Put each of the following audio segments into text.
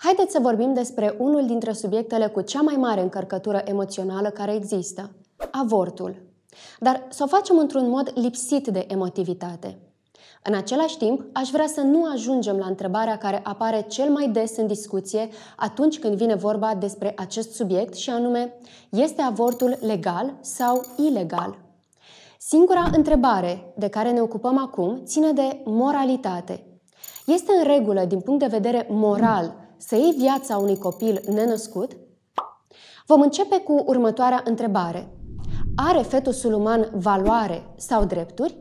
Haideți să vorbim despre unul dintre subiectele cu cea mai mare încărcătură emoțională care există, avortul. Dar să o facem într-un mod lipsit de emotivitate. În același timp, aș vrea să nu ajungem la întrebarea care apare cel mai des în discuție atunci când vine vorba despre acest subiect și anume, este avortul legal sau ilegal? Singura întrebare de care ne ocupăm acum ține de moralitate. Este în regulă din punct de vedere moral să iei viața unui copil nenăscut? Vom începe cu următoarea întrebare. Are fetusul uman valoare sau drepturi?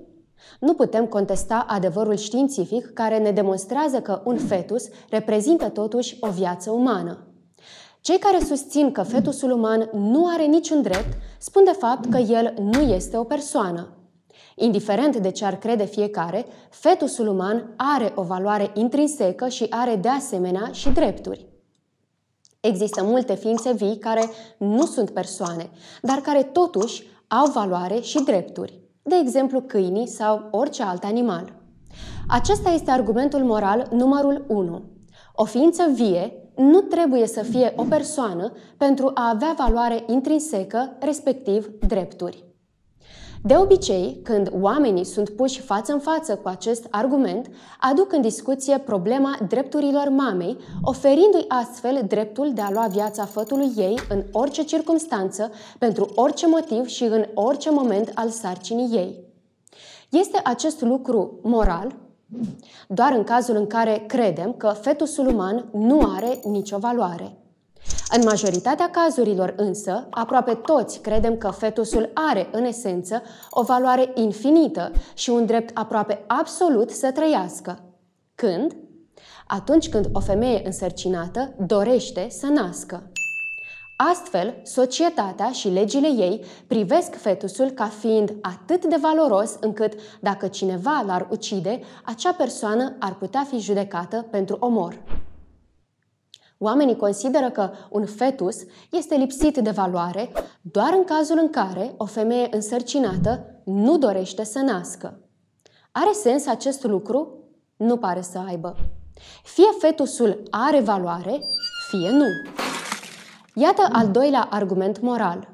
Nu putem contesta adevărul științific care ne demonstrează că un fetus reprezintă totuși o viață umană. Cei care susțin că fetusul uman nu are niciun drept spun de fapt că el nu este o persoană. Indiferent de ce ar crede fiecare, fetusul uman are o valoare intrinsecă și are de asemenea și drepturi. Există multe ființe vii care nu sunt persoane, dar care totuși au valoare și drepturi, de exemplu câinii sau orice alt animal. Acesta este argumentul moral numărul 1. O ființă vie nu trebuie să fie o persoană pentru a avea valoare intrinsecă, respectiv drepturi. De obicei, când oamenii sunt puși față în față cu acest argument, aduc în discuție problema drepturilor mamei, oferindu-i astfel dreptul de a lua viața fătului ei în orice circunstanță, pentru orice motiv și în orice moment al sarcinii ei. Este acest lucru moral? Doar în cazul în care credem că fetusul uman nu are nicio valoare. În majoritatea cazurilor însă, aproape toți credem că fetusul are, în esență, o valoare infinită și un drept aproape absolut să trăiască. Când? Atunci când o femeie însărcinată dorește să nască. Astfel, societatea și legile ei privesc fetusul ca fiind atât de valoros încât, dacă cineva l-ar ucide, acea persoană ar putea fi judecată pentru omor. Oamenii consideră că un fetus este lipsit de valoare doar în cazul în care o femeie însărcinată nu dorește să nască. Are sens acest lucru? Nu pare să aibă. Fie fetusul are valoare, fie nu. Iată al doilea argument moral.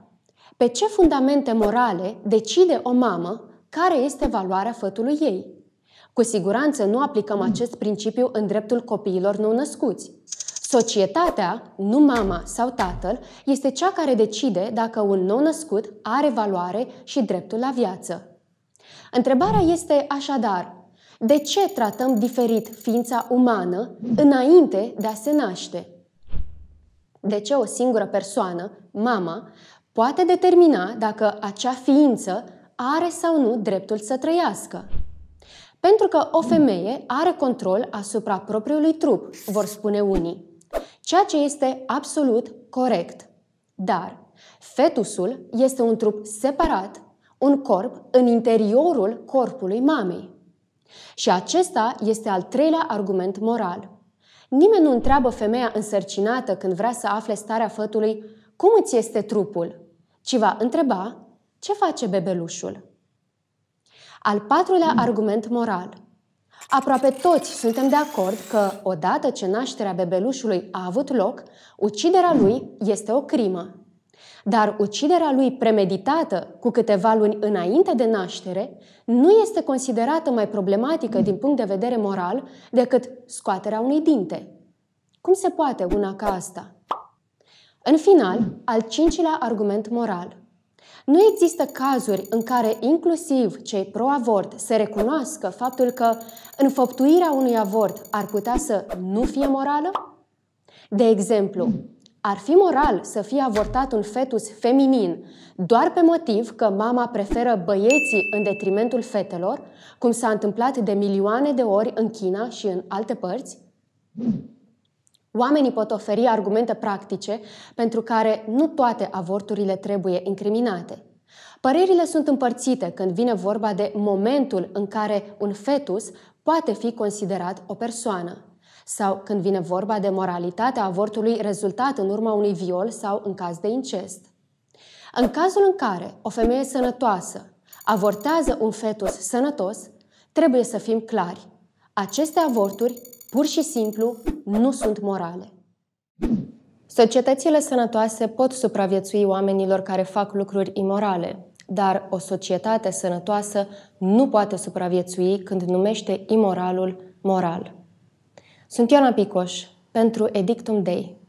Pe ce fundamente morale decide o mamă care este valoarea fătului ei? Cu siguranță nu aplicăm acest principiu în dreptul copiilor nou născuți. Societatea, nu mama sau tatăl, este cea care decide dacă un nou-născut are valoare și dreptul la viață. Întrebarea este așadar, de ce tratăm diferit ființa umană înainte de a se naște? De ce o singură persoană, mama, poate determina dacă acea ființă are sau nu dreptul să trăiască? Pentru că o femeie are control asupra propriului trup, vor spune unii ceea ce este absolut corect. Dar fetusul este un trup separat, un corp în interiorul corpului mamei. Și acesta este al treilea argument moral. Nimeni nu întreabă femeia însărcinată când vrea să afle starea fătului cum îți este trupul, ci va întreba ce face bebelușul. Al patrulea argument moral. Aproape toți suntem de acord că, odată ce nașterea bebelușului a avut loc, uciderea lui este o crimă. Dar uciderea lui premeditată cu câteva luni înainte de naștere nu este considerată mai problematică din punct de vedere moral decât scoaterea unui dinte. Cum se poate una ca asta? În final, al cincilea argument moral – nu există cazuri în care inclusiv cei pro-avort să recunoască faptul că înfăptuirea unui avort ar putea să nu fie morală? De exemplu, ar fi moral să fie avortat un fetus feminin doar pe motiv că mama preferă băieții în detrimentul fetelor, cum s-a întâmplat de milioane de ori în China și în alte părți? Oamenii pot oferi argumente practice pentru care nu toate avorturile trebuie incriminate. Părerile sunt împărțite când vine vorba de momentul în care un fetus poate fi considerat o persoană sau când vine vorba de moralitatea avortului rezultat în urma unui viol sau în caz de incest. În cazul în care o femeie sănătoasă avortează un fetus sănătos, trebuie să fim clari. Aceste avorturi pur și simplu nu sunt morale. Societățile sănătoase pot supraviețui oamenilor care fac lucruri imorale, dar o societate sănătoasă nu poate supraviețui când numește imoralul moral. Sunt Ioana Picoș pentru Edictum Day.